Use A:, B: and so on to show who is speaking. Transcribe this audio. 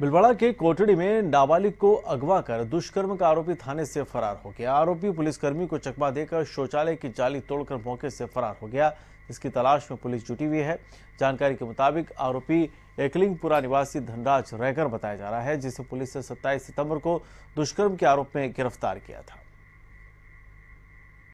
A: बिलवाड़ा के कोटड़ी में नाबालिग को अगवा कर दुष्कर्म का आरोपी थाने से फरार हो गया आरोपी पुलिसकर्मी को चकमा देकर शौचालय की जाली तोड़कर मौके से फरार हो गया इसकी तलाश में पुलिस जुटी हुई है जानकारी के मुताबिक आरोपी एकलिंगपुरा निवासी धनराज रैगर बताया जा रहा है जिसे पुलिस ने सत्ताईस सितंबर को दुष्कर्म के आरोप में गिरफ्तार किया था